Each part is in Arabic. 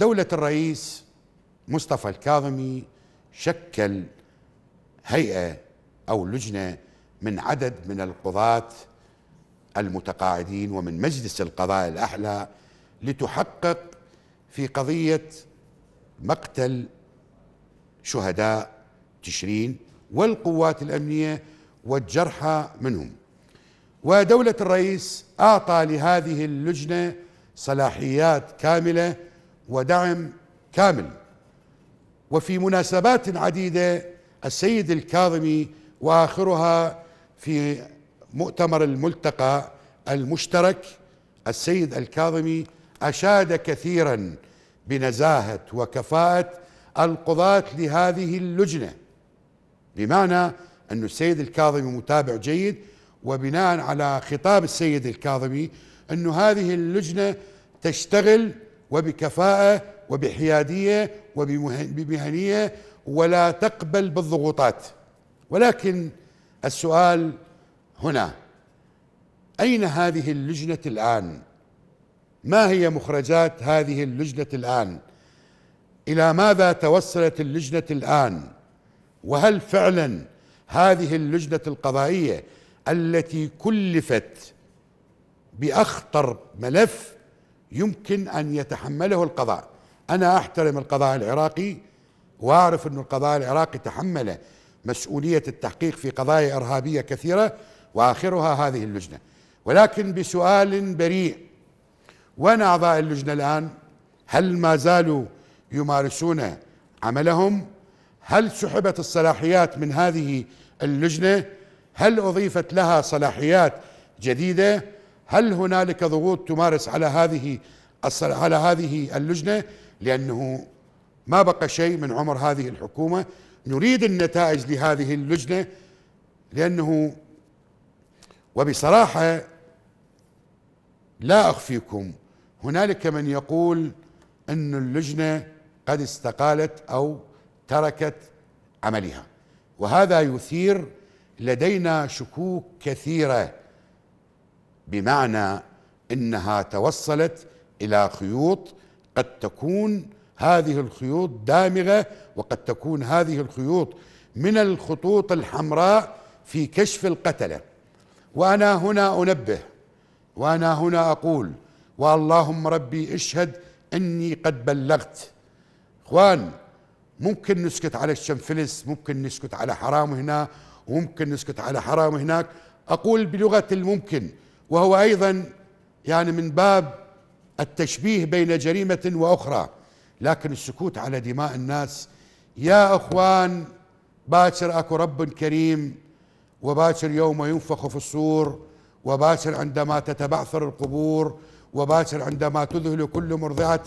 دولة الرئيس مصطفى الكاظمي شكل هيئة أو لجنة من عدد من القضاة المتقاعدين ومن مجلس القضاء الأعلى لتحقق في قضية مقتل شهداء تشرين والقوات الأمنية والجرحى منهم ودولة الرئيس أعطى لهذه اللجنة صلاحيات كاملة ودعم كامل وفي مناسبات عديده السيد الكاظمي واخرها في مؤتمر الملتقى المشترك السيد الكاظمي اشاد كثيرا بنزاهه وكفاءه القضاه لهذه اللجنه بمعنى أن السيد الكاظمي متابع جيد وبناء على خطاب السيد الكاظمي أن هذه اللجنة تشتغل وبكفاءة وبحيادية وبمهنية ولا تقبل بالضغوطات ولكن السؤال هنا أين هذه اللجنة الآن؟ ما هي مخرجات هذه اللجنة الآن؟ إلى ماذا توصلت اللجنة الآن؟ وهل فعلا هذه اللجنة القضائية التي كلفت بأخطر ملف يمكن أن يتحمله القضاء أنا أحترم القضاء العراقي وأعرف أن القضاء العراقي تحمل مسؤولية التحقيق في قضايا إرهابية كثيرة وآخرها هذه اللجنة ولكن بسؤال بريء وين أعضاء اللجنة الآن هل ما زالوا يمارسون عملهم هل سحبت الصلاحيات من هذه اللجنة هل أضيفت لها صلاحيات جديدة هل هنالك ضغوط تمارس على هذه على هذه اللجنه لانه ما بقى شيء من عمر هذه الحكومه نريد النتائج لهذه اللجنه لانه وبصراحه لا اخفيكم هنالك من يقول ان اللجنه قد استقالت او تركت عملها وهذا يثير لدينا شكوك كثيره بمعنى انها توصلت الى خيوط قد تكون هذه الخيوط دامغه وقد تكون هذه الخيوط من الخطوط الحمراء في كشف القتله وانا هنا انبه وانا هنا اقول واللهم ربي اشهد اني قد بلغت اخوان ممكن نسكت على الشنفلس ممكن نسكت على حرام هنا وممكن نسكت على حرام هناك اقول بلغه الممكن وهو ايضا يعني من باب التشبيه بين جريمه واخرى لكن السكوت على دماء الناس يا اخوان باكر اكو رب كريم وباكر يوم ينفخ في الصور وباكر عندما تتبعثر القبور وباكر عندما تذهل كل مرضعه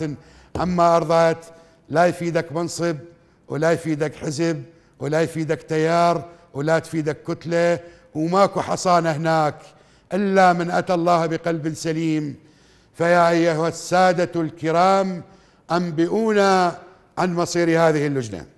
عما ارضعت لا يفيدك منصب ولا يفيدك حزب ولا يفيدك تيار ولا تفيدك كتله وماكو حصانه هناك الا من اتى الله بقلب سليم فيا ايها الساده الكرام انبئونا عن مصير هذه اللجنه